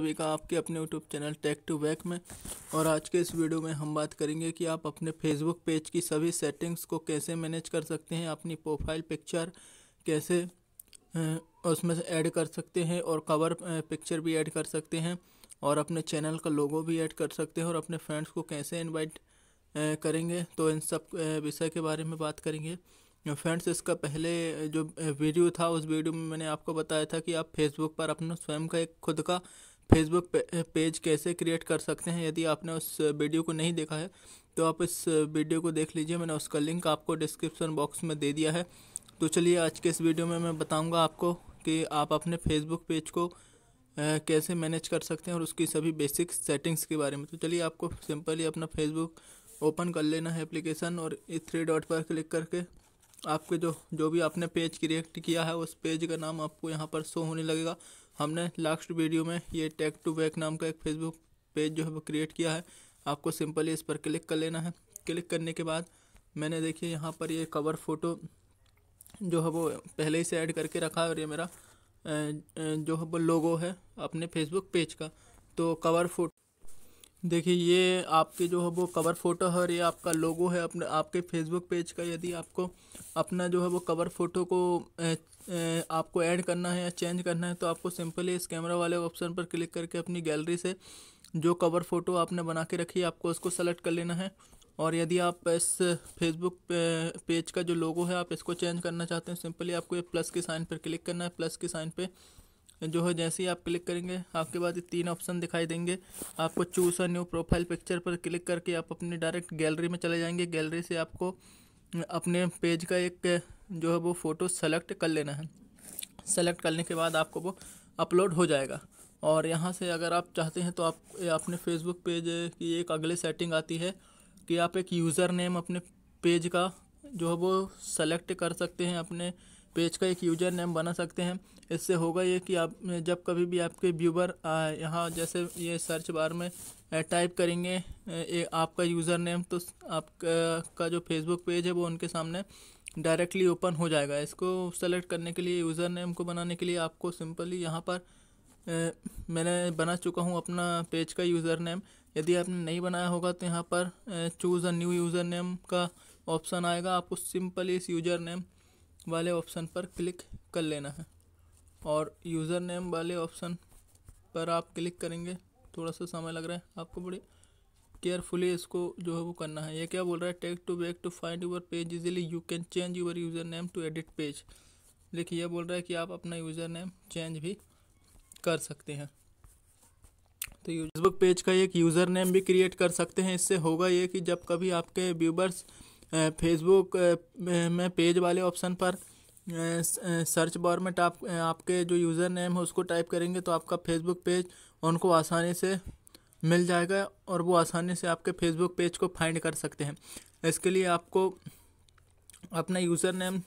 सभी का आपके अपने YouTube channel tech to back में और आज के इस वीडियो में हम बात करेंगे कि आप अपने फेसबुक पेज की सभी सेटिंग्स को कैसे मैनेज कर सकते हैं अपनी प्रोफाइल पिक्चर कैसे उसमें से ऐड कर सकते हैं और कवर पिक्चर भी ऐड कर सकते हैं और अपने चैनल का लोगो भी ऐड कर सकते हैं और अपने फ्रेंड्स को कैसे इन्वाइट करेंगे तो इन सब विषय के बारे में बात करेंगे फ्रेंड्स इसका पहले जो वीडियो था उस वीडियो में मैंने आपको बताया था कि आप फेसबुक पर अपना स्वयं का एक खुद का फेसबुक पेज कैसे क्रिएट कर सकते हैं यदि आपने उस वीडियो को नहीं देखा है तो आप इस वीडियो को देख लीजिए मैंने उसका लिंक आपको डिस्क्रिप्शन बॉक्स में दे दिया है तो चलिए आज के इस वीडियो में मैं बताऊंगा आपको कि आप अपने फेसबुक पेज को कैसे मैनेज कर सकते हैं और उसकी सभी बेसिक सेटिंग्स के बारे में तो चलिए आपको सिंपली अपना फेसबुक ओपन कर लेना है एप्लीकेशन और इस थ्री डॉट पर क्लिक करके आपके जो जो भी आपने पेज क्रिएट किया है उस पेज का नाम आपको यहाँ पर शो होने लगेगा हमने लास्ट वीडियो में ये टैक टू बैक नाम का एक फेसबुक पेज जो है वो क्रिएट किया है आपको सिंपली इस पर क्लिक कर लेना है क्लिक करने के बाद मैंने देखिए यहाँ पर ये कवर फ़ोटो जो है वो पहले ही से ऐड करके रखा है और ये मेरा जो है वो लोगो है अपने फेसबुक पेज का तो कवर फोटो देखिए ये आपके जो है वो कवर फ़ोटो है और ये आपका लोगो है अपने आपके फेसबुक पेज का यदि आपको अपना जो है वो कवर फ़ोटो को ए, ए, आपको ऐड करना है या चेंज करना है तो आपको सिंपली इस कैमरा वाले ऑप्शन पर क्लिक करके अपनी गैलरी से जो कवर फ़ोटो आपने बना के रखी है आपको उसको सेलेक्ट कर लेना है और यदि आप इस फेसबुक पेज का जो लोगो है आप इसको चेंज करना चाहते हैं सिंपली आपको ये प्लस के साइन पर क्लिक करना है प्लस के साइन पर जो है जैसे ही आप क्लिक करेंगे आपके बाद ये तीन ऑप्शन दिखाई देंगे आपको choose a new profile picture पर क्लिक करके आप अपने डायरेक्ट गैलरी में चले जाएंगे गैलरी से आपको अपने पेज का एक जो है वो फ़ोटो सेलेक्ट कर लेना है सेलेक्ट करने के बाद आपको वो अपलोड हो जाएगा और यहाँ से अगर आप चाहते हैं तो आप अपने फेसबुक पेज की एक अगले सेटिंग आती है कि आप एक यूज़र नेम अपने पेज का जो है वो सेलेक्ट कर सकते हैं अपने पेज का एक यूजर नेम बना सकते हैं इससे होगा ये कि आप जब कभी भी आपके व्यूवर यहाँ जैसे ये सर्च बार में टाइप करेंगे ए, आपका यूज़र नेम तो आपका जो फेसबुक पेज है वो उनके सामने डायरेक्टली ओपन हो जाएगा इसको सेलेक्ट करने के लिए यूज़र नेम को बनाने के लिए आपको सिंपली यहाँ पर ए, मैंने बना चुका हूँ अपना पेज का यूज़र नेम यदि आपने नहीं बनाया होगा तो यहाँ पर choose a new user name का ऑप्शन आएगा आपको सिंपली इस यूज़र नेम वाले ऑप्शन पर क्लिक कर लेना है और यूज़र नेम वाले ऑप्शन पर आप क्लिक करेंगे थोड़ा सा समय लग रहा है आपको बड़े केयरफुली इसको जो है वो करना है ये क्या बोल रहा है tech to back to find your page easily you can change your user name to edit page देखिए यह बोल रहा है कि आप अपना यूज़र नेम चेंज भी कर सकते हैं तो फेसबुक पेज का एक यूज़र नेम भी क्रिएट कर सकते हैं इससे होगा ये कि जब कभी आपके व्यूबर्स फेसबुक में पेज वाले ऑप्शन पर सर्च बार में टाप आपके जो यूज़र नेम है उसको टाइप करेंगे तो आपका फेसबुक पेज उनको आसानी से मिल जाएगा और वो आसानी से आपके फेसबुक पेज को फाइंड कर सकते हैं इसके लिए आपको अपना यूज़र नेम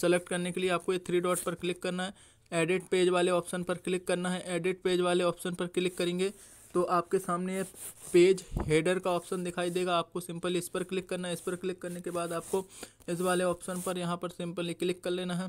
सेलेक्ट करने के लिए आपको ये थ्री डॉट पर क्लिक करना है एडिट पेज वाले ऑप्शन पर क्लिक करना है एडिट पेज वाले ऑप्शन पर क्लिक करेंगे तो आपके सामने पेज हेडर का ऑप्शन दिखाई देगा आपको सिंपल इस पर क्लिक करना है इस पर क्लिक करने के बाद आपको इस वाले ऑप्शन पर यहाँ पर सिंपली क्लिक कर लेना है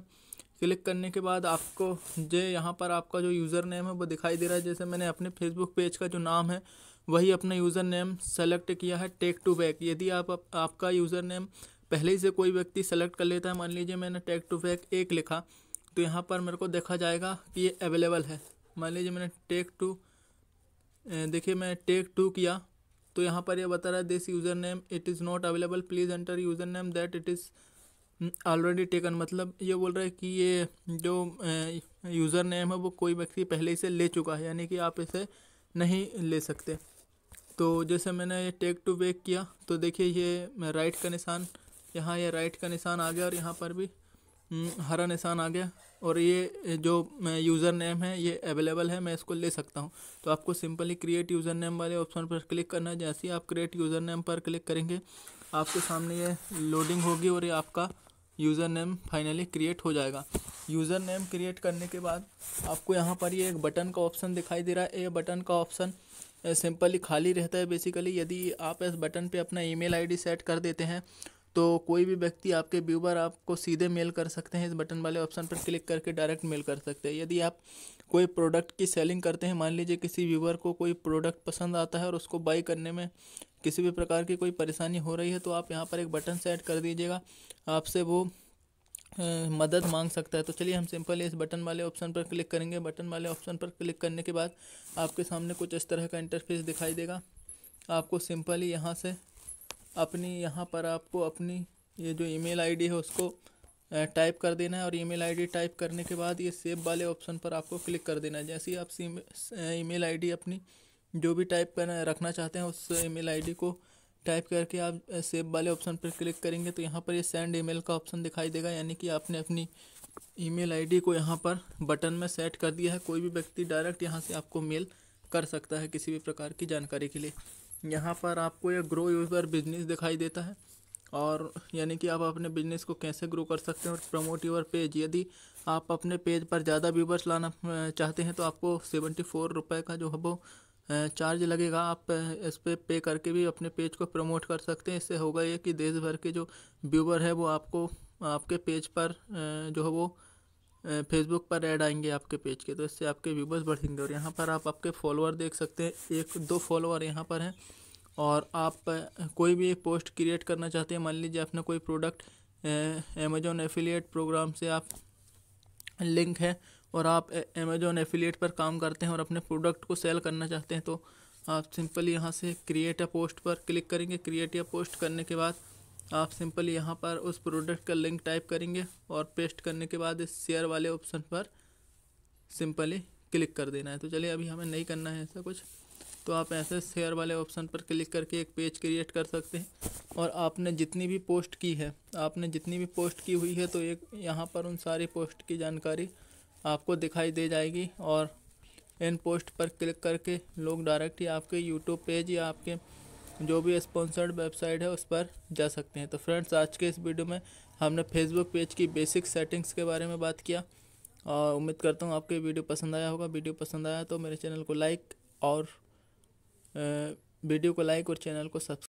क्लिक करने के बाद आपको जो यहाँ पर आपका जो यूज़र नेम है वो दिखाई दे रहा है जैसे मैंने अपने फेसबुक पेज का जो नाम है वही अपना यूज़र नेम सेलेक्ट किया है टेक टू बैक यदि आप, आपका यूज़र नेम पहले ही से कोई व्यक्ति सेलेक्ट कर लेता है मान लीजिए मैंने टेक टू बैक एक लिखा तो यहाँ पर मेरे को देखा जाएगा कि ये अवेलेबल है मान लीजिए मैंने टेक टू देखिए मैं टेक टू किया तो यहाँ पर यह बता रहा है this user name it is not available please enter user name that it is already taken मतलब ये बोल रहा है कि ये जो यूज़र नेम है वो कोई व्यक्ति पहले से ले चुका है यानी कि आप इसे नहीं ले सकते तो जैसे मैंने ये टेक टू वेक किया तो देखिए ये राइट का निशान यहाँ ये राइट का निशान आ गया और यहाँ पर भी हम्म, हरा निशान आ गया और ये जो यूज़र नेम है ये अवेलेबल है मैं इसको ले सकता हूँ तो आपको सिंपली क्रिएट यूज़र नेम वाले ऑप्शन पर क्लिक करना है जैसे ही आप क्रिएट यूज़र नेम पर क्लिक करेंगे आपके सामने ये लोडिंग होगी और ये आपका यूज़र नेम फाइनली क्रिएट हो जाएगा यूज़र नेम क्रिएट करने के बाद आपको यहाँ पर ये एक बटन का ऑप्शन दिखाई दे रहा है ये बटन का ऑप्शन सिंपली खाली रहता है बेसिकली यदि आप इस बटन पे अपना ईमेल आईडी सेट कर देते हैं तो कोई भी व्यक्ति आपके व्यूवर आपको सीधे मेल कर सकते हैं इस बटन वाले ऑप्शन पर क्लिक करके डायरेक्ट मेल कर सकते हैं यदि आप कोई प्रोडक्ट की सेलिंग करते हैं मान लीजिए किसी व्यूवर को कोई प्रोडक्ट पसंद आता है और उसको बाई करने में किसी भी प्रकार की कोई परेशानी हो रही है तो आप यहाँ पर एक बटन सेट कर दीजिएगा आपसे वो मदद मांग सकता है तो चलिए हम सिंपल इस बटन वाले ऑप्शन पर क्लिक करेंगे बटन वाले ऑप्शन पर क्लिक करने के बाद आपके सामने कुछ इस तरह का इंटरफेस दिखाई देगा आपको सिंपली यहाँ से अपनी यहाँ पर आपको अपनी ये जो ईमेल आईडी है उसको टाइप कर देना है और ईमेल आईडी टाइप करने के बाद ये सेव वाले ऑप्शन पर आपको क्लिक कर देना है जैसे ही आप ईमेल आईडी अपनी जो भी टाइप करना रखना चाहते हैं उस ईमेल आईडी को टाइप करके आप सेव वाले ऑप्शन पर क्लिक करेंगे तो यहाँ पर ये सेंड ईमेल का ऑप्शन दिखाई देगा यानी कि आपने अपनी ईमेल आईडी को यहाँ पर बटन में सेट कर दिया है कोई भी व्यक्ति डायरेक्ट यहाँ से आपको मेल कर सकता है किसी भी प्रकार की जानकारी के लिए यहाँ पर आपको यह ग्रो योर बिजनेस दिखाई देता है और यानी कि आप अपने बिजनेस को कैसे ग्रो कर सकते हैं और प्रमोट यूर पेज यदि आप अपने पेज पर ज़्यादा व्यूवर्स लाना चाहते हैं तो आपको सेवेंटी फोर रुपये का जो है वो चार्ज लगेगा आप इस पर पे करके भी अपने पेज को प्रमोट कर सकते हैं इससे होगा ये कि देश भर के जो व्यूवर है वो आपको आपके पेज पर जो है वो फेसबुक पर ऐड आएंगे आपके पेज के तो इससे आपके व्यूवर्स बढ़ेंगे और यहाँ पर आप आपके फॉलोअर देख सकते हैं एक दो फॉलोअर यहाँ पर हैं और आप कोई भी पोस्ट क्रिएट करना चाहते हैं मान लीजिए आपने कोई प्रोडक्ट अमेजोन एफिलिएट प्रोग्राम से आप लिंक है और आप अमेजोन एफिलिएट पर काम करते हैं और अपने प्रोडक्ट को सेल करना चाहते हैं तो आप सिंपली यहाँ से क्रिएट या पोस्ट पर क्लिक करेंगे क्रिएट या पोस्ट करने के बाद आप सिंपल यहाँ पर उस प्रोडक्ट का लिंक टाइप करेंगे और पेस्ट करने के बाद इस शेयर वाले ऑप्शन पर सिंपली क्लिक कर देना है तो चलिए अभी हमें नहीं करना है ऐसा कुछ तो आप ऐसे शेयर वाले ऑप्शन पर क्लिक करके एक पेज क्रिएट कर सकते हैं और आपने जितनी भी पोस्ट की है आपने जितनी भी पोस्ट की हुई है तो एक यहाँ पर उन सारी पोस्ट की जानकारी आपको दिखाई दे जाएगी और इन पोस्ट पर क्लिक करके लोग डायरेक्ट ही आपके यूट्यूब पेज या आपके जो भी स्पॉन्सर्ड वेबसाइट है उस पर जा सकते हैं तो फ्रेंड्स आज के इस वीडियो में हमने फेसबुक पेज की बेसिक सेटिंग्स के बारे में बात किया और उम्मीद करता हूँ आपको वीडियो पसंद आया होगा वीडियो पसंद आया तो मेरे चैनल को लाइक और वीडियो को लाइक और चैनल को सब्सक्राइब